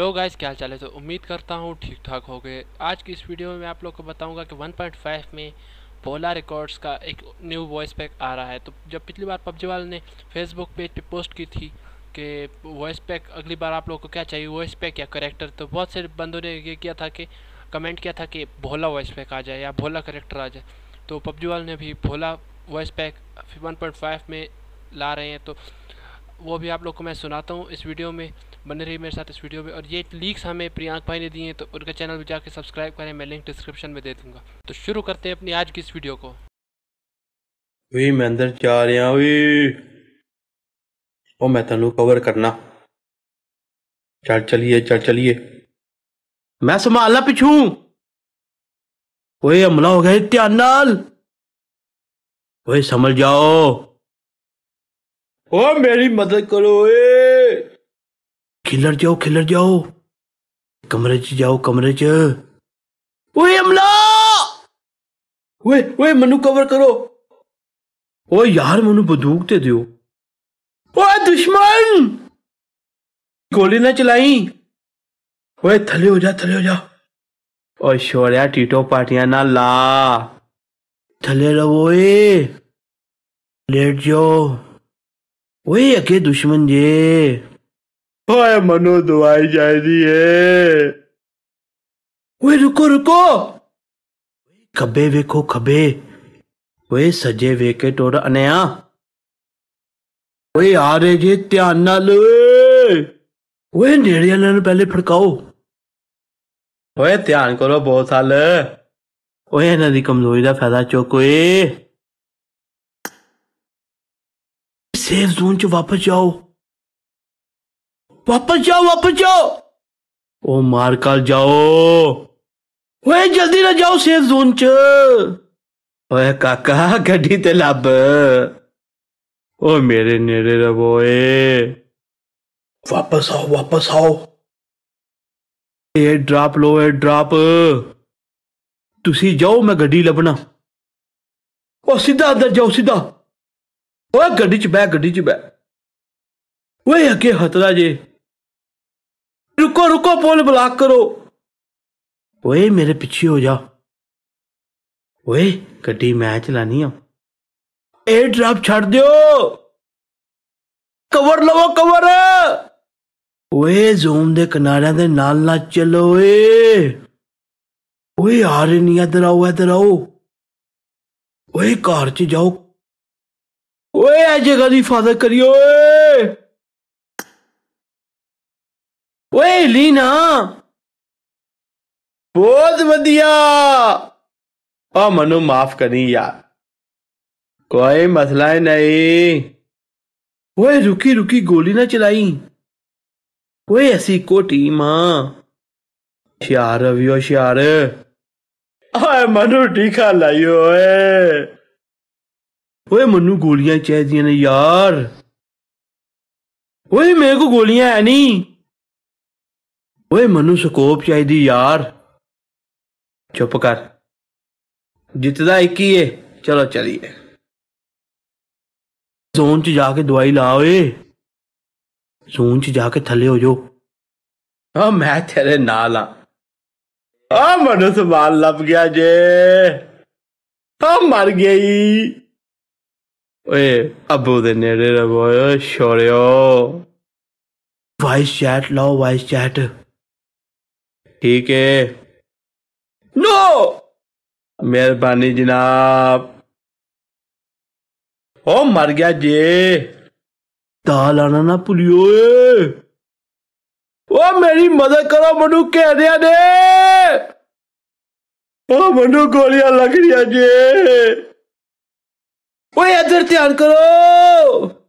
Hello guys क्या चाल है तो उम्मीद करता हूँ ठीक ठाक हो गए आज की इस वीडियो में मैं आप लोग को बताऊंगा कि 1.5 में पोला रिकॉर्ड्स का एक न्यू वॉइस पैक आ रहा है तो जब पिछली बार पबजी वाले ने फेसबुक पेज पे पोस्ट की थी कि वॉइस पैक अगली बार आप लोग को क्या चाहिए वॉइस पैक या करेक्टर तो बहुत से बंदों ने ये किया था कि कमेंट किया था कि भोला वॉइस पैक आ जाए या भोला करेक्टर आ जाए तो पबजी वाले ने भी भोला वॉइस पैक वन में ला रहे हैं तो वो भी आप लोग को मैं सुनाता हूँ इस वीडियो में बने रही मेरे साथ इस वीडियो में और ये लीक्स हमें प्रियांक भाई ने दिए हैं तो उनका चैनल भी जाकर सब्सक्राइब करें मैं लिंक डिस्क्रिप्शन में दे दूंगा तो शुरू करते हैं अपनी आज की इस वीडियो को वी मैं अंदर जा रहा वी ओ मैं तेन कवर करना चल चलिए चल चलिए मैं संभालना पिछू कोई हमला हो गया ध्यान नाल ओए समझ जाओ ओ मेरी मदद करो ए। खिलर जाओ खिलर जाओ कमरे च जाओ कमरे च ओए अमला ओए ओए मनु कवर करो ओ यार मनु बंदूक दे दियो ओए दुश्मन गोली ना चलाई ओए थले हो जा थले हो जा ओ शोरिया टीटो पार्टियां ना ला थले रहो ए लेट जाओ ओए अके दुश्मन जे हाय मनो दुआई जा रही रुको रुको खबे वेखो खबे वे सजे वेखे टोर अनया वे आ रहे जी ध्यान नाल वे नेड़े वाले नु पहले फड़काओ ਓਏ ਧਿਆਨ ਕਰੋ ਬੋਥਲ ਓਏ ਇਹਨਾਂ ਦੀ ਕਮਜ਼ੋਰੀ ਦਾ ਫਾਇਦਾ ਚੁੱਕ ਓਏ ਸੇਫ ਜ਼ੋਨ ਚ ਵਾਪਸ ਜਾਓ वापस जाओ वापस जाओ ओ कर जाओ वे जल्दी ना जाओ सेफ जोन च ओए काका गड्डी ते लब ओ मेरे नेड़े रवोए वापस आओ वापस आओ ए ड्रॉप लो ए ड्रॉप तुसी जाओ मैं गड्डी लबना ओ सीधा अंदर जाओ सीधा ओए गड्डी च बैठ गड्डी च बैठ ਓਏ ਅੱਗੇ ਖਤਰਾ जे रुको रुको पुल ब्लॉक करो ओए मेरे पीछे हो जा ओए गड्डी मैं चलानी हूं ए ड्रॉप छोड़ दियो कवर लवो कवर ओए जूम दे किनारे दे नाल ना चलो ओए ओए आ रही नहीं इधर आओ इधर आओ ओए कार च जाओ ओए अजय गली फादर करियो ਓਏ ਲੀਨਾ ਬਹੁਤ ਵਧੀਆ ਆ ਮਨੂੰ ਮਾਫ ਕਰੀ ਯਾਰ कोई मसला ही नहीं ओए रुकी रुकी गोली ना चलाई ओए ऐसी कोटी मां होशियार अभी होशियार आए मनु टीका लाइयो ओए ओए मनु गोलियां चाहिए ने यार ओए मेरे को गोलियां है नहीं ओए मनु सकोप चाहिदी यार चुप कर जितना एक ही है चलो चलिए जोन च जाके दवाई लाओ ओए जोन च जाके थले हो जो हां मैं तेरे ना ला आ मनु सवाल लग गया जे हां मर गई ओए अबू दे नेड़े रहो ओए छोड़ियो वॉइस चैट लाओ वॉइस चैट ठीक है नो मेहरबानी जनाब ओ मर गया जे दाल आना ना भुलियो ओ मेरी मदद करो मनु कह दिया ने मनु गोलियां लग रही जे ओए इधर ध्यान करो